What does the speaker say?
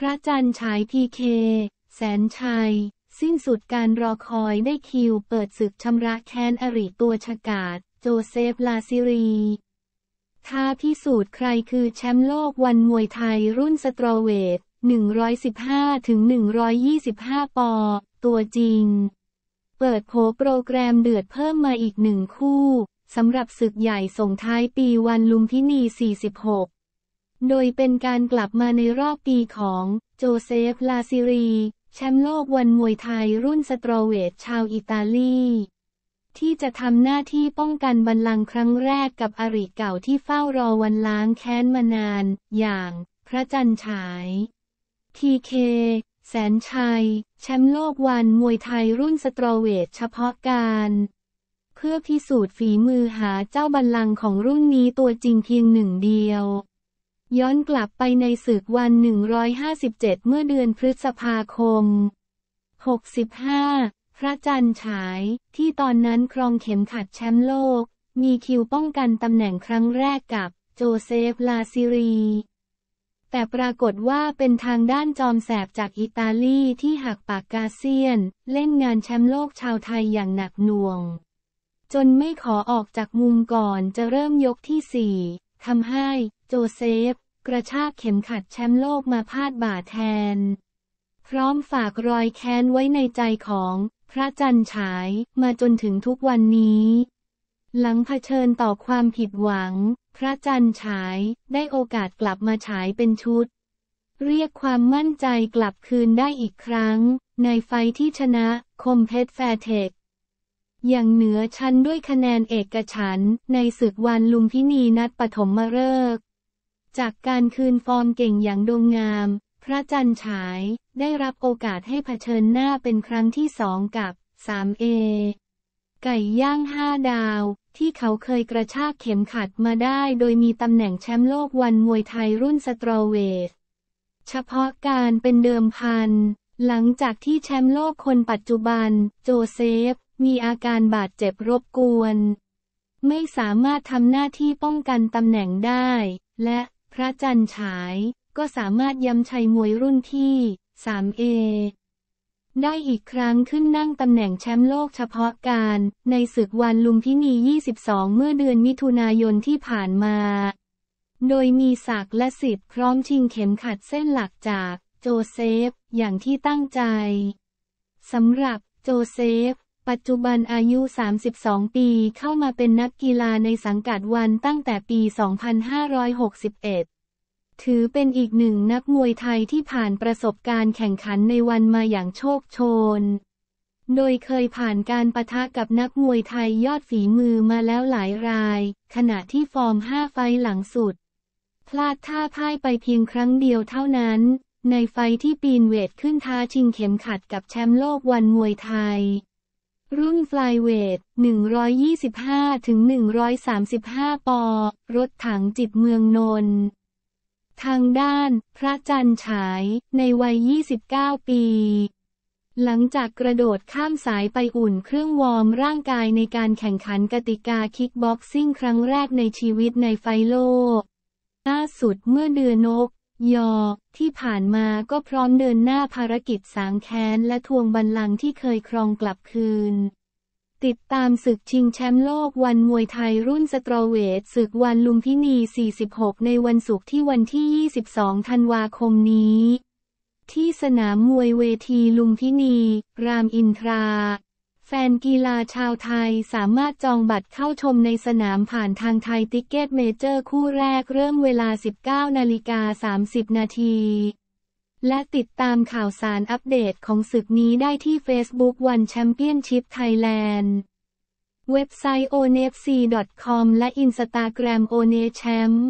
พระจันทร์ฉายพีเค แสนชัย สิ้นสุดการรอคอยได้คิว เปิดศึกชำระแค้นอริตัวฉกาดโจเซฟลาซิรี ท้าพิสูจน์ใครคือแชมป์โลกวันมวยไทยรุ่นสตรอเวท115-125 ปอ ตัวจริง เปิดโผโปรแกรมเดือดเพิ่มมาอีกหนึ่งคู่สำหรับศึกใหญ่ส่งท้ายปีวันลุมพินี 46โดยเป็นการกลับมาในรอบปีของโจเซฟลาซิรี แชมป์โลกวันมวยไทยรุ่นสตรเวตชาวอิตาลีที่จะทำหน้าที่ป้องกันบัลลังครั้งแรกกับอริเก่าที่เฝ้ารอวันล้างแค้นมานาน อย่าง พระจันฉาย ทีเค แสนชัยแชมป์โลกวันมวยไทยรุ่นสตรเวตเฉพาะการ เพื่อพิสูจน์ฝีมือหาเจ้าบัลลังของรุ่นนี้ตัวจริงเพียงหนึ่งเดียวย้อนกลับไปในศึกวัน 157 เมื่อเดือนพฤษภาคม 65 พระจันทร์ฉาย ที่ตอนนั้นครองเข็มขัดแชมป์โลก มีคิวป้องกันตำแหน่งครั้งแรกกับโจเซฟลาซิรี แต่ปรากฏว่าเป็นทางด้านจอมแสบจากอิตาลีที่หักปากกาเซียน เล่นงานแชมป์โลกชาวไทยอย่างหนักหน่วง จนไม่ขอออกจากมุมก่อนจะเริ่มยกที่สี่ทำให้โจเซฟ กระชากเข็มขัดแชมป์โลกมาพาดบ่าแทน พร้อมฝากรอยแค้นไว้ในใจของพระจันทร์ฉาย มาจนถึงทุกวันนี้ หลังเผชิญต่อความผิดหวัง พระจันทร์ฉาย ได้โอกาสกลับมาฉายเป็นชุด เรียกความมั่นใจกลับคืนได้อีกครั้ง ในไฟที่ชนะคมเพชรแฟร์เทคอย่างเหนือชั้นด้วยคะแนนเอกฉันในศึกวันลุมพินีนัดปฐมมาเริกจากการคืนฟอร์มเก่งอย่างดงงาม พระจันทร์ฉาย ได้รับโอกาสให้เผชิญหน้าเป็นครั้งที่สองกับ 3A ไก่ย่างห้าดาว ที่เขาเคยกระชากเข็มขัดมาได้โดยมีตำแหน่งแชมป์โลกวันมวยไทยรุ่นสตรอเวท เฉพาะการเป็นเดิมพัน หลังจากที่แชมป์โลกคนปัจจุบันโจเซฟ มีอาการบาดเจ็บรบกวน ไม่สามารถทำหน้าที่ป้องกันตำแหน่งได้ และพระจันทร์ฉาย ก็สามารถย้ำชัยมวยรุ่นที่ 3A ได้อีกครั้งขึ้นนั่งตำแหน่งแชมป์โลกเฉพาะการในศึกวันลุมพินี 22 เมื่อเดือนมิถุนายนที่ผ่านมา โดยมีศักและสิบพร้อมชิงเข็มขัดเส้นหลักจากโจเซฟ อย่างที่ตั้งใจ สำหรับโจเซฟปัจจุบันอายุ 32 ปี เข้ามาเป็นนักกีฬาในสังกัดวันตั้งแต่ปี 2561 ถือเป็นอีกหนึ่งนักมวยไทยที่ผ่านประสบการณ์แข่งขันในวันมาอย่างโชคโชน โดยเคยผ่านการประทะกับนักมวยไทยยอดฝีมือมาแล้วหลายราย ขณะที่ฟอร์ม 5 ไฟหลังสุด พลาดท่าพ่ายไปเพียงครั้งเดียวเท่านั้น ในไฟที่ปีนเวทขึ้นท้าชิงเข็มขัดกับแชมป์โลกวันมวยไทยรุ่นฟลายเวท125 ถึง 135 ปอรถถังจิตเมืองนนท์ทางด้านพระจันทร์ฉายในวัย 29 ปี หลังจากกระโดดข้ามสายไปอุ่นเครื่องวอร์มร่างกายในการแข่งขันกติกาคิกบ็อกซิ่งครั้งแรกในชีวิตในไฟโลกล่าสุดเมื่อเดือนกยอ ที่ผ่านมาก็พร้อมเดินหน้าภารกิจสางแค้นและทวงบัลลังก์ที่เคยครองกลับคืน ติดตามศึกชิงแชมป์โลกวันมวยไทยรุ่นสตรอเวทศึกวันลุมพินี 46 ในวันศุกร์ที่วันที่ 22 ธันวาคมนี้ ที่สนามมวยเวทีลุมพินี รามอินทราแฟนกีฬาชาวไทยสามารถจองบัตรเข้าชมในสนามผ่านทางไทยติเกตเมเจอร์คู่แรกเริ่มเวลา 19นาฬิกา30 นาที และติดตามข่าวสารอัปเดตของศึกนี้ได้ที่ Facebook วันแชมเปี้ยนชิพไทยแลนด์เว็บไซต์ onfc.com และอินสตาแกรม onechamp